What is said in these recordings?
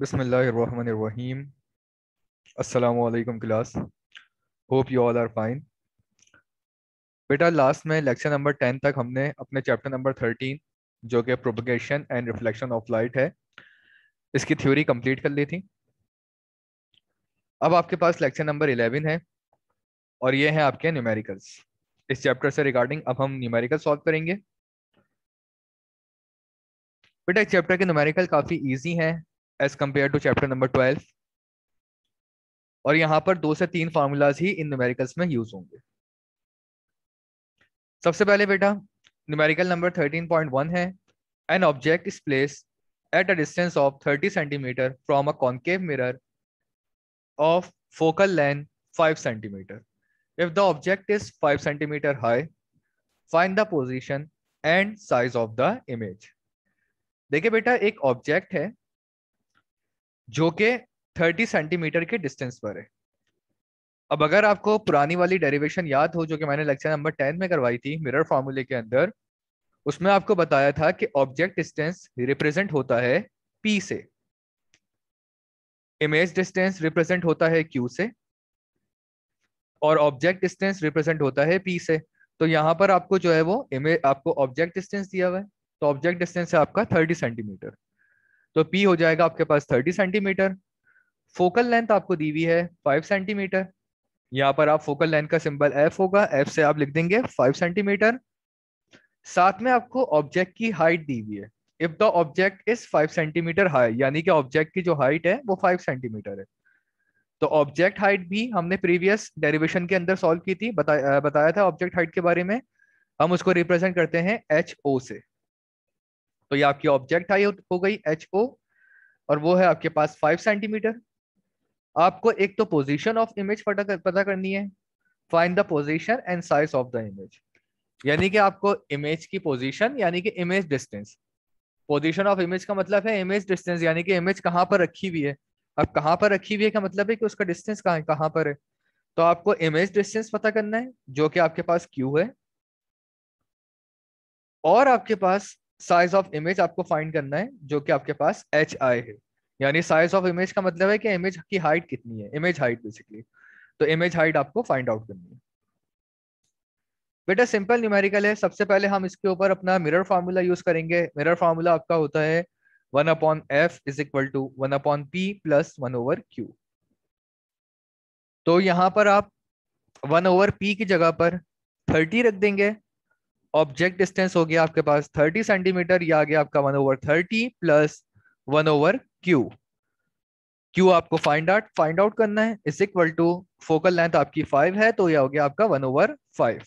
बसमीम Assalamu class hope you all are fine बेटा last में लेक्चर नंबर टेन तक हमने अपने चैप्टर नंबर थर्टीन जो कि propagation and reflection of light है इसकी थ्योरी कंप्लीट कर ली थी अब आपके पास लेक्चर नंबर इलेवन है और ये हैं आपके न्यूमेरिकल्स इस चैप्टर से रिगार्डिंग अब हम न्यूमेरिकल सॉल्व करेंगे बेटा इस चैप्टर के न्यूमेरिकल काफ़ी ईजी हैं as compare to chapter number twelve और यहां पर दो से तीन फार्मूलाज ही इन न्यूमेरिकल्स में यूज होंगे सबसे पहले बेटा numerical number thirteen point one है an object is place at a distance of thirty centimetre from a concave mirror of focal length five centimetre if the object is five centimetre high find the position and size of the image देखिए बेटा एक object है जो कि 30 centimetre के distance पर है अब अगर आपको पुरानी वाली डेरिवेशन याद हो जो कि मैंने लेक्चर नंबर टेन में करवाई थी मिरर फॉर्मूले के अंदर उसमें आपको बताया था कि ऑब्जेक्ट डिस्टेंस रिप्रेजेंट होता है पी से इमेज डिस्टेंस रिप्रेजेंट होता है क्यू से और ऑब्जेक्ट डिस्टेंस रिप्रेजेंट होता है पी से तो यहां पर आपको जो है वो इमेज आपको ऑब्जेक्ट डिस्टेंस दिया हुआ है तो ऑब्जेक्ट डिस्टेंस है आपका थर्टी सेंटीमीटर तो पी हो जाएगा आपके पास थर्टी सेंटीमीटर फोकल लेंथ आपको दी हुई है फाइव सेंटीमीटर यहाँ पर आप फोकल लेंथ का सिंबल एफ होगा एफ से आप लिख देंगे फाइव सेंटीमीटर साथ में आपको ऑब्जेक्ट की हाइट दी हुई है if the object is five centimetre high यानी कि ऑब्जेक्ट की जो हाइट है वो फाइव सेंटीमीटर है तो ऑब्जेक्ट हाइट भी हमने प्रीवियस डेरिवेशन के अंदर सॉल्व की थी बता, बताया था ऑब्जेक्ट हाइट के बारे में हम उसको रिप्रेजेंट करते हैं एच ओ से तो ये आपकी ऑब्जेक्ट हाई हो गई एच ओ और वो है आपके पास फाइव सेंटीमीटर आपको एक तो पोजीशन ऑफ इमेज पता करनी है find the position and size of the image यानी कि आपको इमेज की पोजीशन यानी कि image distance position of image का मतलब है इमेज डिस्टेंस यानी कि इमेज कहाँ पर रखी हुई है अब कहाँ पर रखी हुई है का मतलब है कि उसका डिस्टेंस कहाँ कहाँ पर है तो आपको इमेज डिस्टेंस पता करना है जो कि आपके पास क्यू है और आपके पास साइज ऑफ इमेज आपको फाइंड करना है जो कि आपके पास एच आई है यानी साइज ऑफ इमेज का मतलब है कि इमेज की हाइट कितनी है इमेज हाइट बेसिकली तो इमेज हाइट आपको फाइंड आउट करनी है बेटा सिंपल न्यूमेरिकल है सबसे पहले हम इसके ऊपर अपना मिरर फार्मूला यूज करेंगे मिरर फार्मूला आपका होता है one upon F is equal to one upon P plus one over Q तो यहाँ पर आप वन ओवर पी की जगह पर थर्टी रख देंगे ऑब्जेक्ट डिस्टेंस हो गया आपके पास थर्टी सेंटीमीटर या आ गया आपका one over thirty plus one over Q Q आपको फाइंड आउट फाइंड आउट करना है is equal to focal length आपकी फाइव है तो यह हो गया आपका वन ओवर फाइव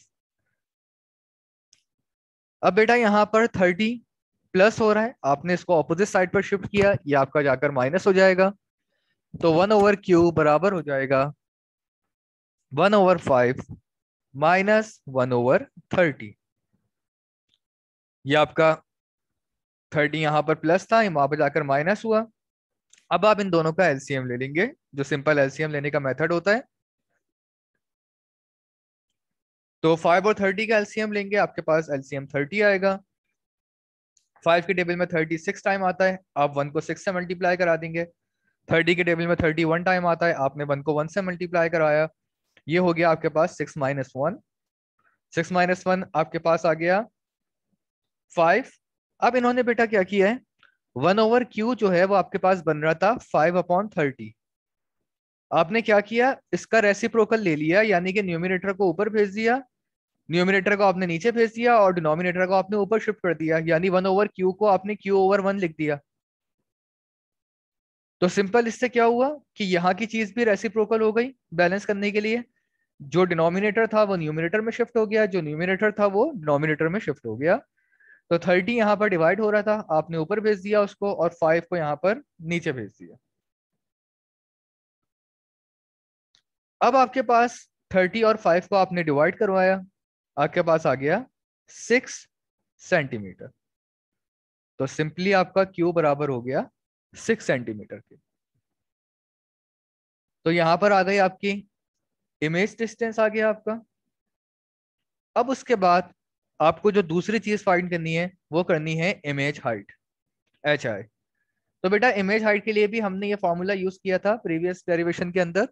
अब बेटा यहां पर थर्टी प्लस हो रहा है आपने इसको ऑपोजिट साइड पर शिफ्ट किया ये आपका जाकर माइनस हो जाएगा तो वन ओवर क्यू बराबर हो जाएगा one over five minus one over thirty ये आपका थर्टी यहाँ पर प्लस था वहां पर जाकर माइनस हुआ अब आप इन दोनों का एलसीएम ले लेंगे जो सिंपल एलसीएम लेने का मेथड होता है तो फाइव और थर्टी का एलसीएम लेंगे आपके पास एलसीएम थर्टी आएगा फाइव के टेबल में थर्टी सिक्स टाइम आता है आप वन को सिक्स से मल्टीप्लाई करा देंगे थर्टी के टेबल में थर्टी वन टाइम आता है आपने वन को वन से मल्टीप्लाई कराया ये हो गया आपके पास six minus one six minus one आपके पास आ गया फाइव अब इन्होंने बेटा क्या किया है वन ओवर क्यू जो है वो आपके पास बन रहा था फाइव अपॉन थर्टी आपने क्या किया इसका रेसिप्रोकल ले लिया यानी कि न्यूमिनेटर को ऊपर भेज दिया न्यूमिनेटर को आपने नीचे भेज दिया और डिनोमिनेटर को आपने ऊपर शिफ्ट कर दिया यानी वन ओवर क्यू को आपने क्यू ओवर वन लिख दिया तो सिंपल इससे क्या हुआ कि यहाँ की चीज भी रेसिप्रोकल हो गई बैलेंस करने के लिए जो डिनोमिनेटर था वो न्यूमिनेटर में शिफ्ट हो गया जो न्यूमिनेटर था वो डिनोमिनेटर में शिफ्ट हो गया तो थर्टी यहां पर डिवाइड हो रहा था आपने ऊपर भेज दिया उसको और फाइव को यहां पर नीचे भेज दिया अब आपके पास थर्टी और फाइव को आपने डिवाइड करवाया आपके पास आ गया सिक्स सेंटीमीटर तो सिंपली आपका क्यू बराबर हो गया सिक्स सेंटीमीटर के तो यहां पर आ गई आपकी इमेज डिस्टेंस आ गया आपका अब उसके बाद आपको जो दूसरी चीज फाइंड करनी है वो करनी है इमेज हाइट एच आई तो बेटा इमेज हाइट के लिए भी हमने ये फॉर्मूला यूज किया था प्रीवियस डेरिवेशन के अंदर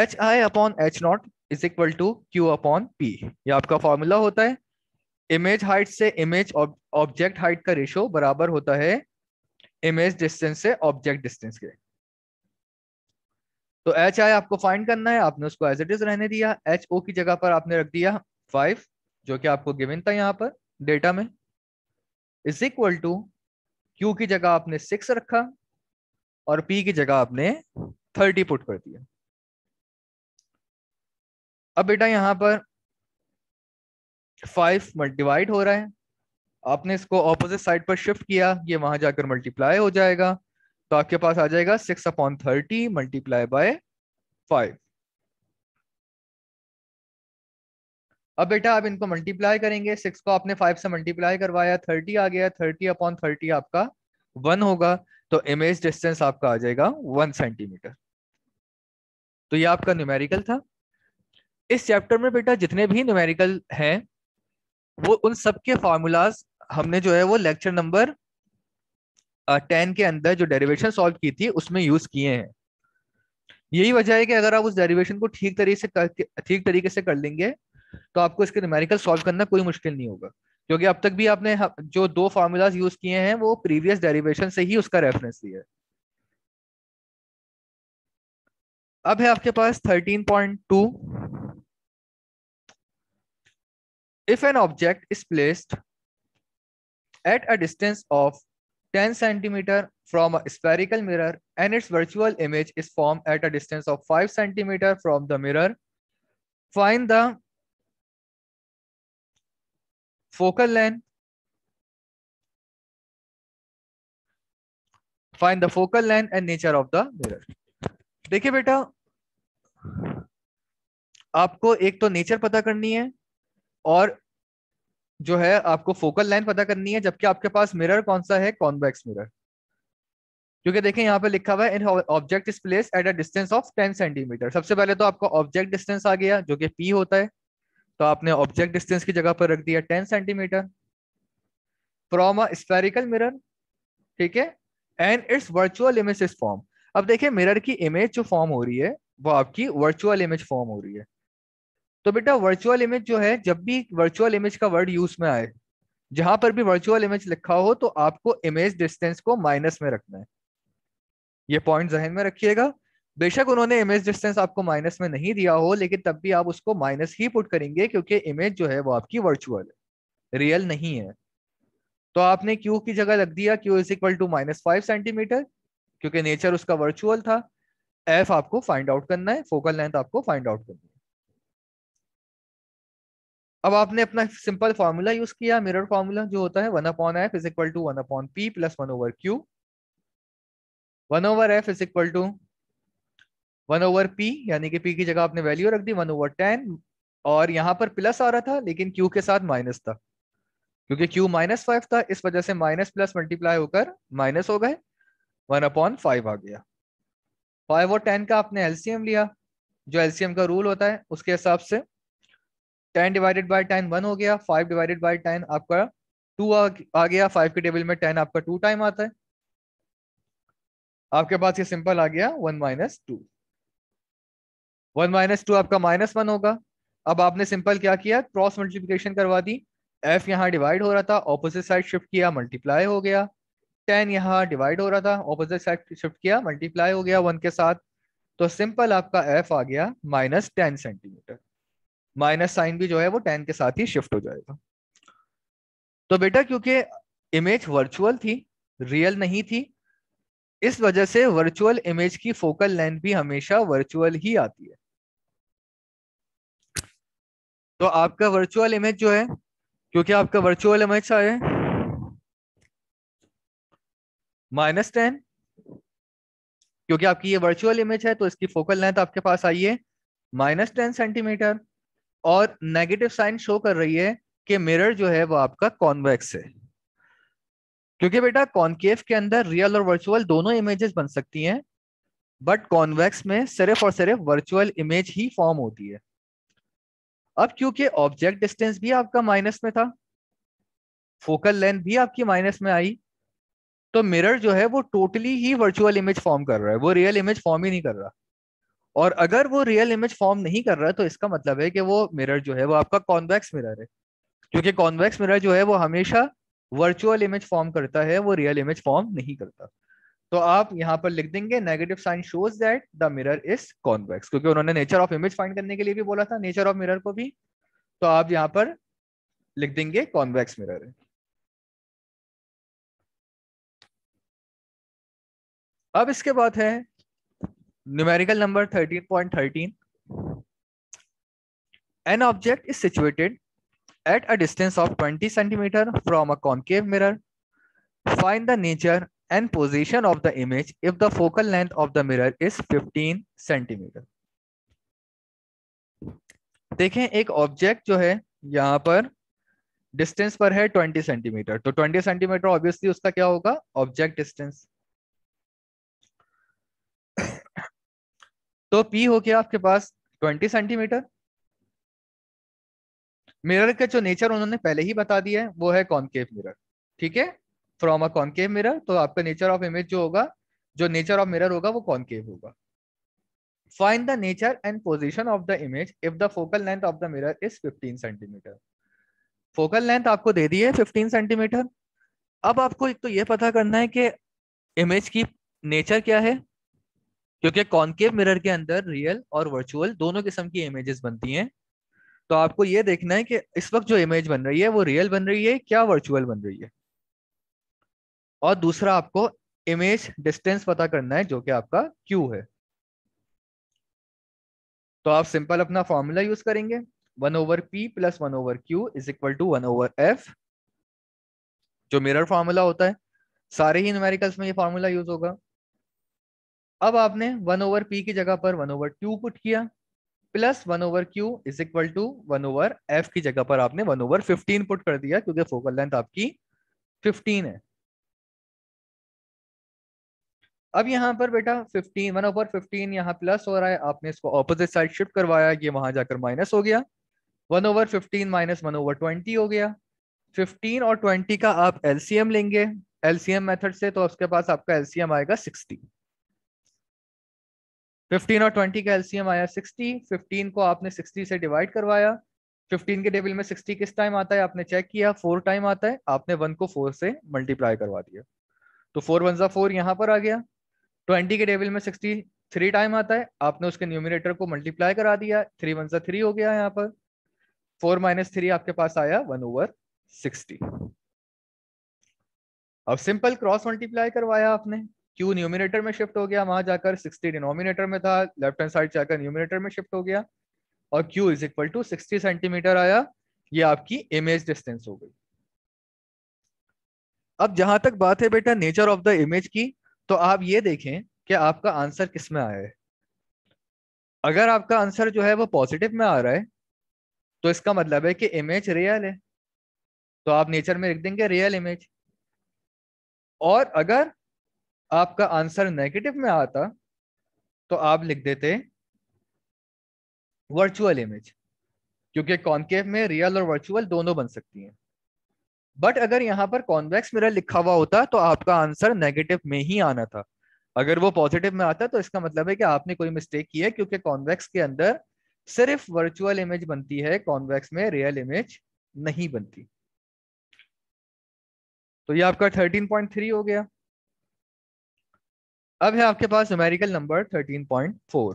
H I upon H not is equal to Q upon P ये आपका फॉर्मूला होता है इमेज हाइट से इमेज ऑब्जेक्ट हाइट का रेशो बराबर होता है इमेज डिस्टेंस से ऑब्जेक्ट डिस्टेंस के तो एच आई आपको फाइंड करना है आपने उसको एज इट इज रहने दिया एच ओ की जगह पर आपने रख दिया फाइव जो कि आपको गिवन था यहाँ पर डेटा में इज इक्वल टू क्यू की जगह आपने सिक्स रखा और पी की जगह आपने थर्टी पुट कर दिया अब बेटा यहाँ पर फाइव मल्टीवाइड हो रहा है आपने इसको ऑपोजिट साइड पर शिफ्ट किया ये वहां जाकर मल्टीप्लाई हो जाएगा तो आपके पास आ जाएगा six upon thirty multiply by five अब बेटा आप इनको मल्टीप्लाई करेंगे सिक्स को आपने फाइव से मल्टीप्लाई करवाया थर्टी आ गया थर्टी अपॉन थर्टी आपका वन होगा तो इमेज डिस्टेंस आपका आ जाएगा वन सेंटीमीटर तो ये आपका न्यूमेरिकल था इस चैप्टर में बेटा जितने भी न्यूमेरिकल हैं वो उन सबके फार्मूलाज हमने जो है वो लेक्चर नंबर टेन के अंदर जो डेरिवेशन सॉल्व की थी उसमें यूज किए हैं यही वजह है कि अगर आप उस डेरिवेशन को ठीक तरीके से ठीक तरीके से कर लेंगे तो आपको इसके न्यूमेरिकल सॉल्व करना कोई मुश्किल नहीं होगा क्योंकि अब तक भी आपने जो दो फार्मूलाज यूज किए हैं वो प्रीवियस डेरिवेशन से ही उसका रेफरेंस दिया है अब है आपके पास 13.2 if an object is placed at a distance of ten centimetre from a spherical mirror and its virtual image is form at a distance of five centimetre from the mirror find the focal length find the focal length and nature of the mirror देखिए बेटा आपको एक तो nature पता करनी है और जो है आपको फोकल लाइन पता करनी है जबकि आपके पास मिरर कौन सा है कॉन्वेक्स मिरर क्योंकि देखें यहाँ पे लिखा हुआ है an object is place at a distance of 10 centimetre सबसे पहले तो आपको ऑब्जेक्ट डिस्टेंस आ गया जो कि पी होता है तो आपने ऑब्जेक्ट डिस्टेंस की जगह पर रख दिया ten centimetre from a spherical mirror ठीक है and its virtual image is form अब देखिए मिरर की इमेज जो फॉर्म हो रही है वो आपकी वर्चुअल इमेज फॉर्म हो रही है तो बेटा वर्चुअल इमेज जो है जब भी वर्चुअल इमेज का वर्ड यूज में आए जहां पर भी वर्चुअल इमेज लिखा हो तो आपको इमेज डिस्टेंस को माइनस में रखना है ये पॉइंट जहन में रखिएगा बेशक उन्होंने इमेज डिस्टेंस आपको माइनस में नहीं दिया हो लेकिन तब भी आप उसको माइनस ही पुट करेंगे क्योंकि इमेज जो है वो आपकी वर्चुअल है रियल नहीं है तो आपने क्यू की जगह रख दिया Q is equal to minus five centimetre क्योंकि नेचर उसका वर्चुअल था एफ आपको फाइंड आउट करना है फोकल लेंथ आपको फाइंड आउट करनी है अब आपने अपना सिंपल फॉर्मूला यूज किया मिरर फॉर्मूला जो होता है one upon F is equal to one upon P plus one over Q one over F is equal to one over P यानी कि पी की जगह आपने वैल्यू रख दी वन ओवर टेन और यहाँ पर प्लस आ रहा था लेकिन क्यू के साथ माइनस था क्योंकि क्यू माइनस फाइव था इस वजह से माइनस प्लस मल्टीप्लाई होकर माइनस हो गए वन अपॉन फाइव आ गया फाइव और टेन का आपने एलसीएम लिया जो एलसीएम का रूल होता है उसके हिसाब से ten divided by ten one हो गया फाइव डिवाइडेड बाई टेन आपका टू आ गया फाइव के टेबल में टेन आपका टू टाइम आता है आपके पास ये सिंपल आ गया one minus two one minus two आपका माइनस वन होगा अब आपने सिंपल क्या किया क्रॉस मल्टीप्लीकेशन करवा दी एफ यहाँ डिवाइड हो रहा था ऑपोजिट साइड शिफ्ट किया मल्टीप्लाई हो गया टेन यहाँ डिवाइड हो रहा था ऑपोजिट साइड शिफ्ट किया मल्टीप्लाई हो गया वन के साथ तो सिंपल आपका एफ आ गया minus ten centimetre minus sign भी जो है वो टेन के साथ ही शिफ्ट हो जाएगा तो बेटा क्योंकि इमेज वर्चुअल थी रियल नहीं थी इस वजह से वर्चुअल इमेज की फोकल लेंथ भी हमेशा वर्चुअल ही आती है तो आपका वर्चुअल इमेज जो है क्योंकि आपका वर्चुअल इमेज सा है माइनस टेन क्योंकि आपकी ये वर्चुअल इमेज है तो इसकी फोकल लेंथ आपके पास आई है माइनस टेन सेंटीमीटर और नेगेटिव साइन शो कर रही है कि मिरर जो है वो आपका कॉन्वेक्स है क्योंकि बेटा कॉन्केव के अंदर रियल और वर्चुअल दोनों इमेजेस बन सकती हैं बट कॉन्वेक्स में सिर्फ और सिर्फ वर्चुअल इमेज ही फॉर्म होती है अब क्योंकि ऑब्जेक्ट डिस्टेंस भी आपका माइनस में था फोकल लेंथ भी आपकी माइनस में आई तो मिरर जो है वो टोटली ही वर्चुअल इमेज फॉर्म कर रहा है वो रियल इमेज फॉर्म ही नहीं कर रहा और अगर वो रियल इमेज फॉर्म नहीं कर रहा है तो इसका मतलब है कि वो मिरर जो है वो आपका कॉन्वेक्स मिरर है क्योंकि कॉन्वेक्स मिरर जो है वो हमेशा वर्चुअल इमेज फॉर्म करता है वो रियल इमेज फॉर्म नहीं करता तो आप यहाँ पर लिख देंगे negative sign shows that the mirror is convex क्योंकि उन्होंने नेचर ऑफ इमेज फाइंड करने के लिए भी बोला था नेचर ऑफ मिरर को भी तो आप यहाँ पर लिख देंगे कॉन्वेक्स मिरर अब इसके बाद है numerical number 13.13 an object is situated at a distance of 20 centimetre from a concave mirror find the nature and position of the image if the focal length of the mirror is 15 centimetre देखें एक object जो है यहां पर distance पर है 20 centimetre तो 20 centimetre obviously उसका क्या होगा ऑब्जेक्ट डिस्टेंस तो P हो गया आपके पास 20 सेंटीमीटर मिरर का जो नेचर उन्होंने पहले ही बता दिया है वो है कॉन्केव मिरर ठीक है फ्रॉम अ कॉन्केव मिरर तो आपका नेचर ऑफ इमेज जो होगा जो नेचर ऑफ मिरर होगा वो कॉन्केव होगा find the nature and position of the image if the focal length of the mirror is fifteen centimetre focal length आपको दे दी है फिफ्टीन सेंटीमीटर अब आपको एक तो ये पता करना है कि इमेज की नेचर क्या है क्योंकि कॉन्केव मिरर के अंदर रियल और वर्चुअल दोनों किस्म की इमेजेस बनती हैं तो आपको ये देखना है कि इस वक्त जो इमेज बन रही है वो रियल बन रही है क्या वर्चुअल बन रही है और दूसरा आपको इमेज डिस्टेंस पता करना है जो कि आपका क्यू है तो आप सिंपल अपना फॉर्मूला यूज करेंगे one over P plus one over Q is equal to one over F जो मिरर फॉर्मूला होता है सारे ही न्यूमेरिकल्स में ये फॉर्मूला यूज होगा अब आपने वन ओवर पी की जगह पर वन ओवर क्यू पुट किया plus one over Q is equal to one over F की जगह पर आपने वन ओवर फिफ्टीन पुट कर दिया क्योंकि फोकल लेंथ आपकी फिफ्टीन है अब यहाँ पर बेटा फिफ्टीन वन ओवर फिफ्टीन यहाँ प्लस हो रहा है आपने इसको ऑपोजिट साइड शिफ्ट करवाया ये वहां जाकर माइनस हो गया one over fifteen minus one over twenty हो गया फिफ्टीन और ट्वेंटी का आप एलसीएम लेंगे एलसीएम मेथड से तो उसके पास आपका एलसीएम आएगा सिक्सटी फिफ्टीन और ट्वेंटी का एलसीएम आया सिक्सटी फिफ्टीन को आपने सिक्सटी से डिवाइड करवाया फिफ्टीन के टेबल में सिक्सटी किस टाइम आता है आपने चेक किया फोर टाइम आता है आपने वन को फोर से मल्टीप्लाई करवा दिया तो फोर वन सा फोर यहाँ पर आ गया ट्वेंटी के टेबल में सिक्सटी थ्री टाइम आता है आपने उसके न्यूमिनेटर को मल्टीप्लाई करा दिया थ्री वन सा थ्री हो गया यहाँ पर फोर माइनस थ्री आपके पास आया वन ओवर सिक्सटी अब सिंपल क्रॉस मल्टीप्लाई करवाया आपने क्यू न्यूमिनेटर में शिफ्ट हो गया वहां जाकर सिक्सटी डिनोमिनेटर में था लेफ्ट हैंड साइड जाकर न्यूमिनेटर में शिफ्ट हो गया और Q is equal to sixty centimetre आया ये आपकी इमेज डिस्टेंस हो गई अब जहां तक बात है बेटा नेचर ऑफ द इमेज की तो आप ये देखें कि आपका आंसर किस में आया है अगर आपका आंसर जो है वो पॉजिटिव में आ रहा है तो इसका मतलब है कि इमेज रियल है तो आप नेचर में लिख देंगे रियल इमेज और अगर आपका आंसर नेगेटिव में आता तो आप लिख देते वर्चुअल इमेज क्योंकि कॉन्केव में रियल और वर्चुअल दोनों बन सकती हैं बट अगर यहाँ पर कॉन्वेक्स मिरर लिखा हुआ होता तो आपका आंसर नेगेटिव में ही आना था अगर वो पॉजिटिव में आता तो इसका मतलब है कि आपने कोई मिस्टेक की है क्योंकि कॉन्वेक्स के अंदर सिर्फ वर्चुअल इमेज बनती है कॉन्वेक्स में रियल इमेज नहीं बनती तो ये आपका 13.3 हो गया अब है आपके पास numerical number 13.4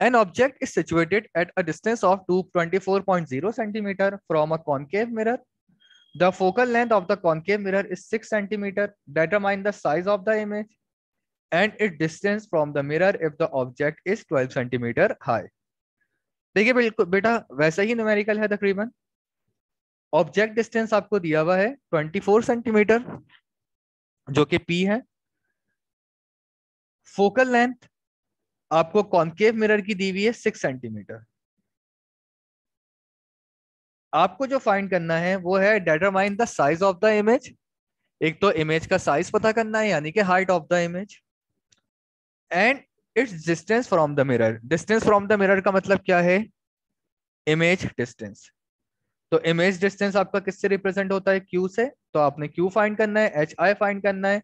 An object is situated at a distance of 224.0 centimeter from a concave mirror. The focal length of the concave mirror is 6 centimeter. Determine the size of the image and its distance from the mirror if the object is 12 centimeter high. देखिए बिल्कुल बेटा वैसा ही numerical है तकरीबन object distance आपको दिया हुआ है 24 सेंटीमीटर जो कि पी है फोकल लेंथ आपको कॉन्केव मिरर की दी हुई है सिक्स सेंटीमीटर आपको जो फाइंड करना है वो है determine the size of the image एक तो इमेज का साइज पता करना है यानी कि height of the image and its distance from the mirror distance from the mirror का मतलब क्या है इमेज डिस्टेंस तो इमेज डिस्टेंस आपका किससे रिप्रेजेंट होता है क्यू से तो आपने क्यू फाइंड करना है एच आई फाइंड करना है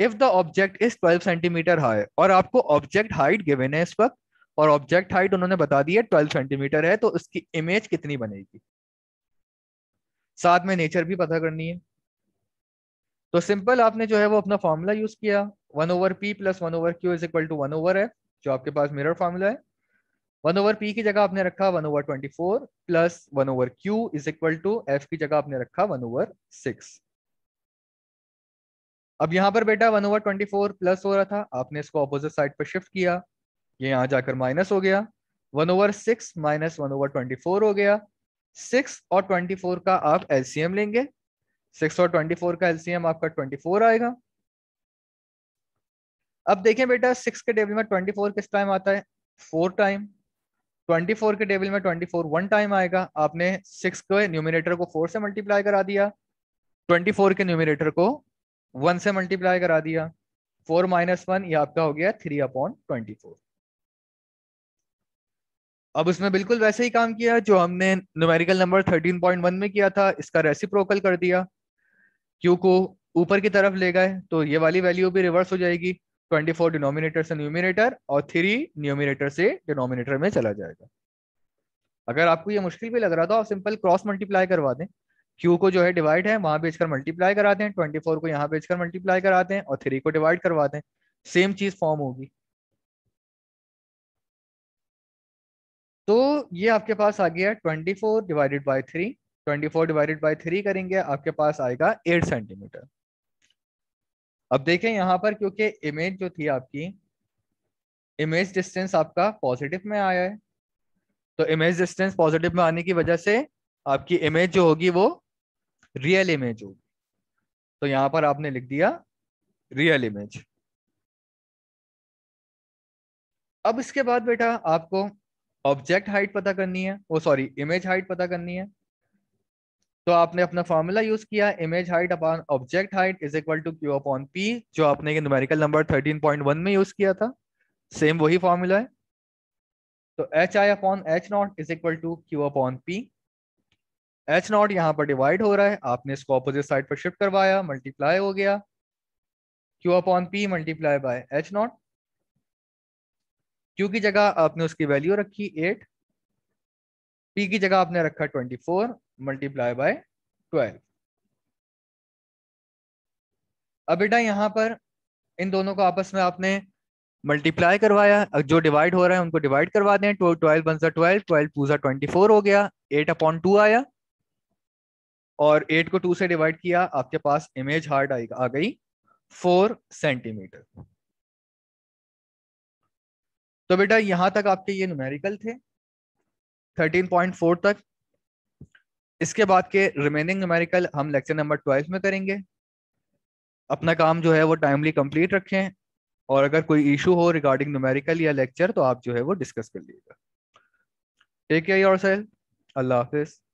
if the object is 12 centimetre high और आपको ऑब्जेक्ट हाइट गिवेन है इस वक्त और ऑब्जेक्ट हाइट उन्होंने बता दी है ट्वेल्व सेंटीमीटर है तो उसकी इमेज कितनी बनेगी साथ में नेचर भी पता करनी है तो सिंपल आपने जो है वो अपना फॉर्मूला यूज किया one over P plus one over Q is equal to one over है जो आपके पास मिरर फॉर्मूला है वन ओवर पी की जगह आपने रखा one over twenty four plus one over Q is equal to F की जगह आपने रखा वन ओवर सिक्स अब यहाँ पर बेटा one over twenty four plus हो रहा था आपने इसको अपोजिट साइड पर शिफ्ट किया ये यहाँ जाकर माइनस हो गया one over six minus one over twenty four हो गया सिक्स और ट्वेंटी फोर का आप एलसीएम लेंगे सिक्स और ट्वेंटी फोर का एलसीएम आपका ट्वेंटी फोर आएगा अब देखें बेटा सिक्स के टेबल में ट्वेंटी फोर किस टाइम आता है फोर टाइम ट्वेंटी फोर के टेबल में ट्वेंटी फोर वन टाइम आएगा आपने सिक्स के न्यूमिनेटर को फोर से मल्टीप्लाई करा दिया ट्वेंटी फोर के न्यूमिनेटर को वन से मल्टीप्लाई करा दिया फोर माइनस वन ये आपका हो गया थ्री अपॉन ट्वेंटी फोर अब उसमें बिल्कुल वैसे ही काम किया जो हमने numerical number thirteen point one में किया था इसका रेसिप्रोकल कर दिया क्यू को ऊपर की तरफ ले गए तो ये वाली वैल्यू भी रिवर्स हो जाएगी ट्वेंटी फोर डिनोमिनेटर से न्यूमिनेटर और थ्री न्यूमिनेटर से डिनोमिनेटर में चला जाएगा अगर आपको ये मुश्किल भी लग रहा था आप सिंपल क्रॉस मल्टीप्लाई करवा दें क्यू को जो है डिवाइड है वहां बेचकर मल्टीप्लाई कराते हैं ट्वेंटी फोर को यहाँ बेचकर मल्टीप्लाई कराते हैं और थ्री को डिवाइड करवाते हैं सेम चीज फॉर्म होगी तो ये आपके पास आ गया twenty four divided by three twenty four divided by three करेंगे आपके पास आएगा एट सेंटीमीटर अब देखें यहां पर क्योंकि इमेज जो थी आपकी इमेज डिस्टेंस आपका पॉजिटिव में आया है तो इमेज डिस्टेंस पॉजिटिव में आने की वजह से आपकी इमेज जो होगी वो रियल इमेज होगी तो यहां पर आपने लिख दिया रियल इमेज अब इसके बाद बेटा आपको ऑब्जेक्ट हाइट पता करनी है वो सॉरी इमेज हाइट पता करनी है तो आपने अपना फॉर्मूला यूज किया image height upon object height is equal to Q upon P जो आपने ये न्यूमेरिकल नंबर 13.1 में यूज किया था सेम वही फॉर्मूला है तो H I upon H not is equal to Q upon P H not यहाँ पर डिवाइड हो रहा है आपने इसको अपोजिट साइड पर शिफ्ट करवाया मल्टीप्लाई हो गया Q upon P multiply by H not Q की जगह आपने उसकी वैल्यू रखी एट पी की जगह आपने रखा twenty four multiply by twelve अब बेटा यहाँ पर इन दोनों को आपस में आपने मल्टीप्लाई करवाया जो डिवाइड हो रहा है उनको डिवाइड करवा दें ट्वेल्व वन सा ट्वेल्व ट्वेल्व टू सा ट्वेंटी फोर हो गया एट अपॉन टू आया और एट को टू से डिवाइड किया आपके पास इमेज हार्ड आई आ गई फोर सेंटीमीटर तो बेटा यहां तक आपके ये न्यूमेरिकल थे 13.4 तक इसके बाद के रिमेनिंग न्यूमेरिकल हम लेक्चर नंबर ट्वेल्व में करेंगे अपना काम जो है वो टाइमली कंप्लीट रखें और अगर कोई इशू हो रिगार्डिंग न्यूमेरिकल या लेक्चर तो आप जो है वो डिस्कस कर लीजिएगा टेक केयर योर सेल्फ अल्लाह हाफिज़